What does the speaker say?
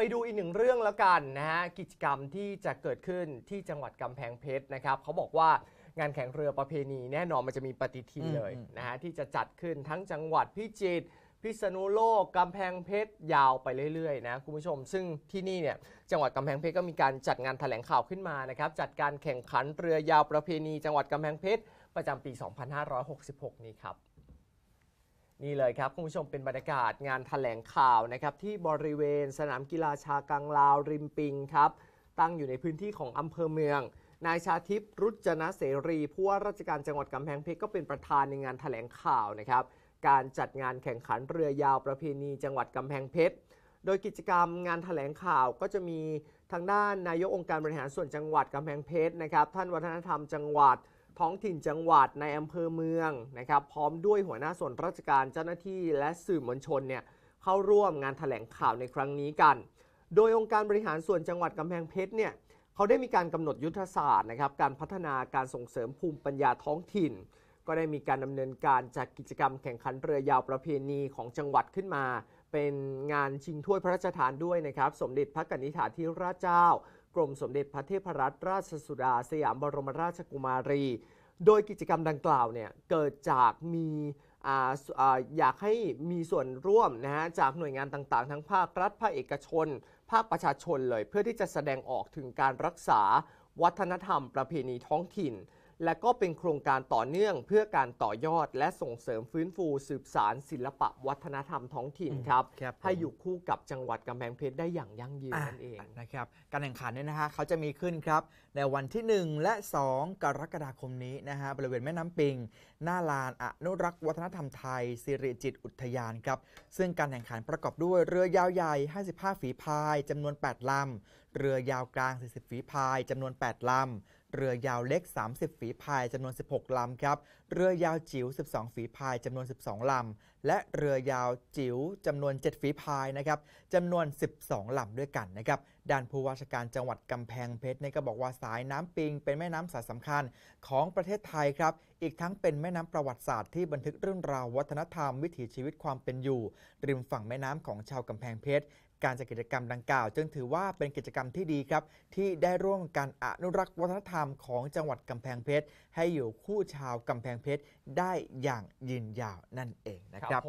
ไปดูอีกหนึ่งเรื่องแล้วกันนะฮะกิจกรรมที่จะเกิดขึ้นที่จังหวัดกำแพงเพชรนะครับเขาบอกว่างานแข่งเรือประเพณี แน่นอนมันจะมีปฏิทินเลยนะฮะที่จะจัดขึ้นทั้งจังหวัดพิจิตรพิษณุโลกกำแพงเพชรยาวไปเรื่อยๆนะคุณผู้ชม ซึ่งที่นี่เนี่ยจังหวัดกำแพงเพชรก็มีการจัดงานถแถลงข่าวขึ้นมานะครับ จัดการแข่งขันเรือยาวประเพณี จังหวัดกำแพงเพชรประจำปี 2566 นี้ครับนี่เลยครับคุณผู้ชมเป็นบรรยากาศงานถแถลงข่าวนะครับที่บริเวณสนามกีฬาชากังลาวริมปิงครับตั้งอยู่ในพื้นที่ของอำเภอเมือง นายชาทิพย์รุจนะเสรีผู้ว่าราชการจังหวัดกำแพงเพชรก็เป็นประธานในงานถแถลงข่าวนะครับการจัดงานแข่งขันเรือยาวประเพณีจังหวัดกำแพงเพชรโดยกิจกรรมงานถแถลงข่าวก็จะมีทางด้านนายกองค์การบริหารส่วนจังหวัดกำแพงเพชรนะครับท่านวัฒนธรรมจังหวัดท้องถิ่นจังหวัดในอำเภอเมืองนะครับ พร้อมด้วยหัวหน้าส่วนราชการเจ้าหน้าที่และสื่อมวลชนเนี่ยเข้าร่วมงานถแถลงข่าวในครั้งนี้กัน โดยองค์การบริหารส่วนจังหวัดกำแพงเพชรเนี่ยเขาได้มีการกำหนดยุทธศาสตร์นะครับการพัฒนาการส่งเสริมภูมิปัญญาท้องถิ่น ก็ได้มีการดำเนินการจากกิจกรรมแข่งขันเรือยาวประเพณีของจังหวัดขึ้นมา เป็นงานชิงถ้วยพระราชทานด้วยนะครับสมเด็จพระกนิษฐาธิราชเจ้ากรมสมเด็จพระเทพรัตนราชสุดาสยามบรมราชกุมารี โดยกิจกรรมดังกล่าวเนี่ยเกิดจากมีอยากให้มีส่วนร่วมนะฮะจากหน่วยงานต่างๆ ทั้งภาค รัฐภาคเอกชน ภาคประชาชนเลย เพื่อที่จะแสดงออกถึงการรักษาวัฒนธรรมประเพณีท้องถิ่นและก็เป็นโครงการต่อเนื่อง เพื่อการต่อยอดและส่งเสริมฟื้นฟูสืบสารศิลปะวัฒนธรรมท้องถิ่นครับรบให้อยู่คู่กับจังหวัดกำแพงเพชรได้อย่างยั่งยืนนั่นเองนะครับการแข่งขันเนี่ยนะฮะเขาจะมีขึ้นครับในวันทีหนึ่1 และ 2 กรกฎาคมนี้นะฮะบริเวณแม่น้ำปิง หน้าลานอนุรักษ์วัฒนธรรมไทยสิริจิตอุทยานครับซึ่งการแข่งขันประกอบด้วยเรือยาวใหญ่55 ฝีพายจำนวน 8ลำเรือยาวกลาง 40 ฝีพายจำนวน 8ลำเรือยาวเล็ก 30 ฝีพายจำนวน 16ลำครับ เรือยาวจิ๋ว 12 ฝีพายจำนวน 12ลำและเรือยาวจิ๋วจำนวน 7 ฝีพายนะครับจำนวน 12ลำด้วยกันนะครับด้านผู้ว่าราชการจังหวัดกำแพงเพชรเนี่ยก็บอกว่าสายน้ำปิง เป็นแม่น้ำสายสำคัญ ของประเทศไทยครับ อีกทั้งเป็นแม่น้ำประวัติศาสตร์ที่บันทึกเรื่องราววัฒนธรรมวิถีชีวิตความเป็นอยู่ริมฝั่งแม่น้ำของชาวกำแพงเพชรการจัดกิจกรรมดังกล่าวจึงถือว่าเป็นกิจกรรมที่ดีครับ ที่ได้ร่วมกันอนุรักษ์วัฒนธรรมของจังหวัดกำแพงเพชรให้อยู่คู่ชาวกำแพงเพชรได้อย่างยืนยาวนั่นเองนะครับ